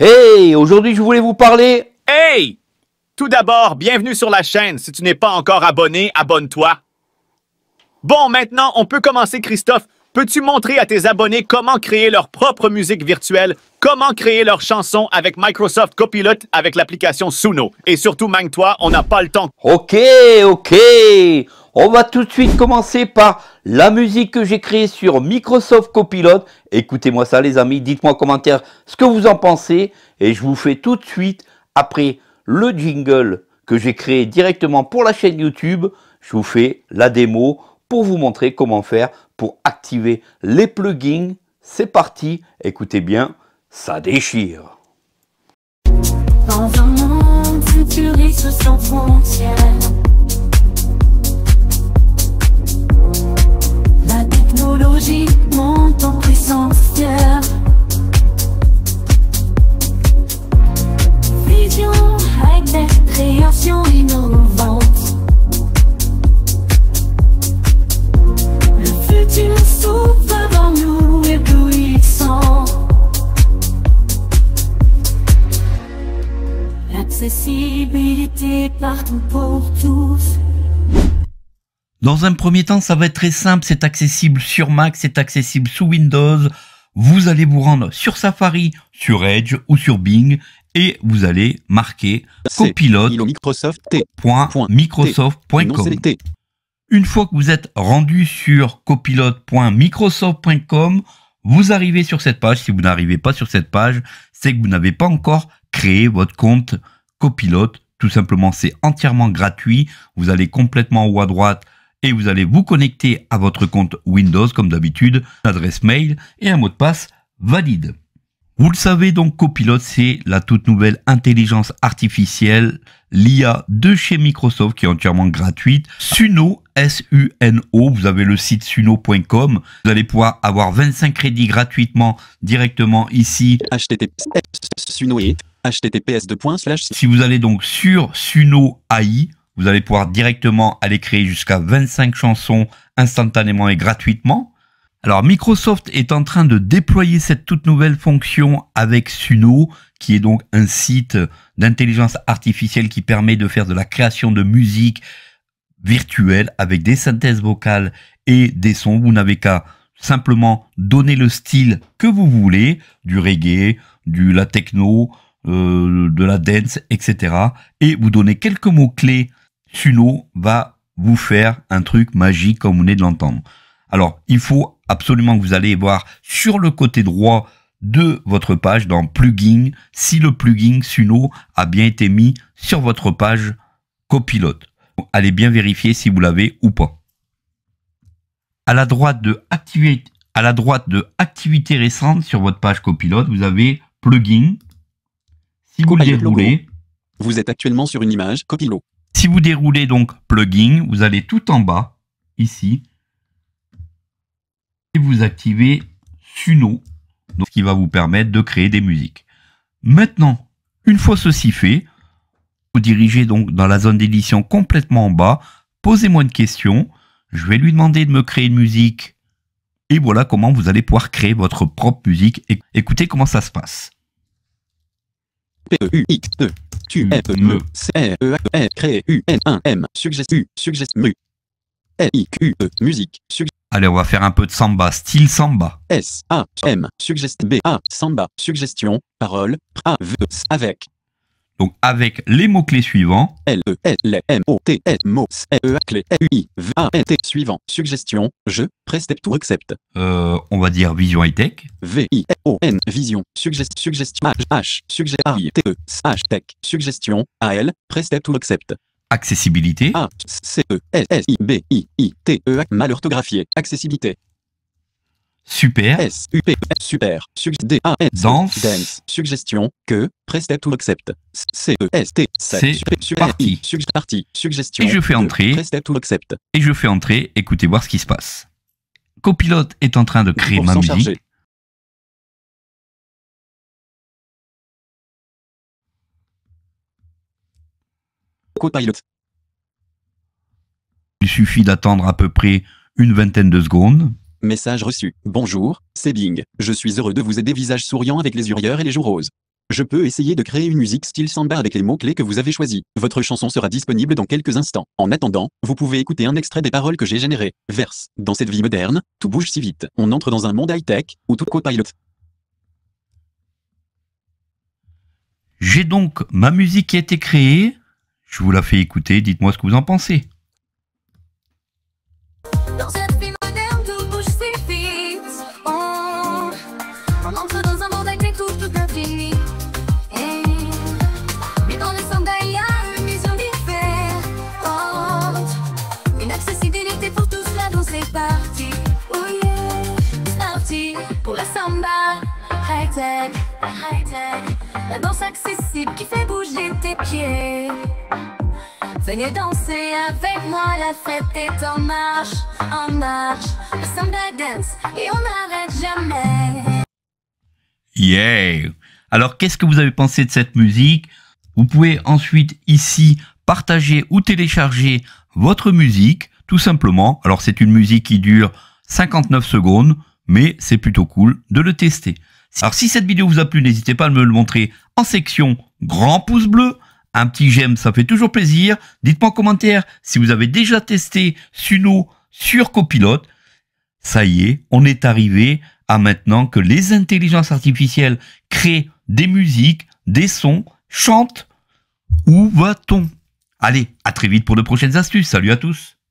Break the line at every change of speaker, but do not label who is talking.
Hey, aujourd'hui je voulais vous parler. Hey! Tout d'abord, bienvenue sur la chaîne. Si tu n'es pas encore abonné, abonne-toi. Bon, maintenant, on peut commencer, Christophe peux-tu montrer à tes abonnés comment créer leur propre musique virtuelle, comment créer leur chanson avec Microsoft Copilot avec l'application Suno. Et surtout, mangue-toi, on n'a pas le temps.
Ok, ok. On va tout de suite commencer par la musique que j'ai créée sur Microsoft Copilot. Écoutez-moi ça les amis, dites-moi en commentaire ce que vous en pensez. Et je vous fais tout de suite, après le jingle que j'ai créé directement pour la chaîne YouTube, je vous fais la démo vous montrer comment faire pour activer les plugins. C'est parti, écoutez bien, ça déchire.
pour tous.
Dans un premier temps, ça va être très simple. C'est accessible sur Mac, c'est accessible sous Windows. Vous allez vous rendre sur Safari, sur Edge ou sur Bing et vous allez marquer copilote.microsoft.com. Une fois que vous êtes rendu sur copilote.microsoft.com, vous arrivez sur cette page. Si vous n'arrivez pas sur cette page, c'est que vous n'avez pas encore créé votre compte copilote. Tout simplement, c'est entièrement gratuit. Vous allez complètement en haut à droite et vous allez vous connecter à votre compte Windows comme d'habitude, adresse mail et un mot de passe valide. Vous le savez donc Copilote, c'est la toute nouvelle intelligence artificielle, l'IA de chez Microsoft qui est entièrement gratuite. Suno S-U-N-O. Vous avez le site suno.com. Vous allez pouvoir avoir 25 crédits gratuitement directement ici. https Si vous allez donc sur Suno AI, vous allez pouvoir directement aller créer jusqu'à 25 chansons instantanément et gratuitement. Alors Microsoft est en train de déployer cette toute nouvelle fonction avec Suno, qui est donc un site d'intelligence artificielle qui permet de faire de la création de musique virtuel avec des synthèses vocales et des sons. Vous n'avez qu'à simplement donner le style que vous voulez, du reggae, du la techno, euh, de la dance, etc. Et vous donner quelques mots-clés. Suno va vous faire un truc magique comme vous venez de l'entendre. Alors, il faut absolument que vous allez voir sur le côté droit de votre page dans plugin si le plugin Suno a bien été mis sur votre page copilote. Allez bien vérifier si vous l'avez ou pas. À la droite de activer, à la droite de activité récente sur votre page copilote, vous avez plugin. Si vous déroulez,
vous êtes actuellement sur une image Copilot. Si vous
déroulez donc plugin, vous allez tout en bas ici et vous activez Suno, donc, ce qui va vous permettre de créer des musiques. Maintenant, une fois ceci fait, vous dirigez donc dans la zone d'édition complètement en bas, posez-moi une question, je vais lui demander de me créer une musique, et voilà comment vous allez pouvoir créer votre propre musique. Écoutez comment ça se passe.
p u x tu m c e e créer u n 1 m suggest u i q e musique Allez, on va faire un peu de samba, style samba. S A M suggest B A samba suggestion parole A V avec donc avec les mots-clés suivants. L E L M O T M O S E A clé U V A N T suivant. Suggestion. Je prestep ou accepte. Euh, on va dire vision high tech. V I O N vision. suggestion H suggest I T E H tech. Suggestion A L prestep ou accept. Accessibilité. A C E L S I B I I T E A mal orthographié. Accessibilité. Super. S U P super. Suggest A S Dance. Suggestion que prestep ou accept. C E S T C Suggestion. Et je fais entrer.
Prestep accept. Et je fais entrer. Écoutez voir ce qui se passe. Copilote est en train de créer ma musique. Il suffit d'attendre à peu près une vingtaine de secondes.
Message reçu. Bonjour, c'est Bing. Je suis heureux de vous aider visage souriant avec les urieurs et les joues roses. Je peux essayer de créer une musique style samba avec les mots-clés que vous avez choisis. Votre chanson sera disponible dans quelques instants. En attendant, vous pouvez écouter un extrait des paroles que j'ai générées. Verse. Dans cette vie moderne, tout bouge si vite. On entre dans un monde high-tech, ou tout copilot.
J'ai donc ma musique qui a été créée. Je vous la fais écouter, dites-moi ce que vous en pensez. accessible qui fait bouger tes pieds.
danser avec moi, la fête en marche, en marche. et on n'arrête jamais.
Yeah! Alors, qu'est-ce que vous avez pensé de cette musique? Vous pouvez ensuite ici partager ou télécharger votre musique, tout simplement. Alors, c'est une musique qui dure 59 secondes, mais c'est plutôt cool de le tester. Alors si cette vidéo vous a plu, n'hésitez pas à me le montrer en section grand pouce bleu. Un petit j'aime, ça fait toujours plaisir. Dites-moi en commentaire si vous avez déjà testé Suno sur copilote. Ça y est, on est arrivé à maintenant que les intelligences artificielles créent des musiques, des sons, chantent. Où va-t-on Allez, à très vite pour de prochaines astuces. Salut à tous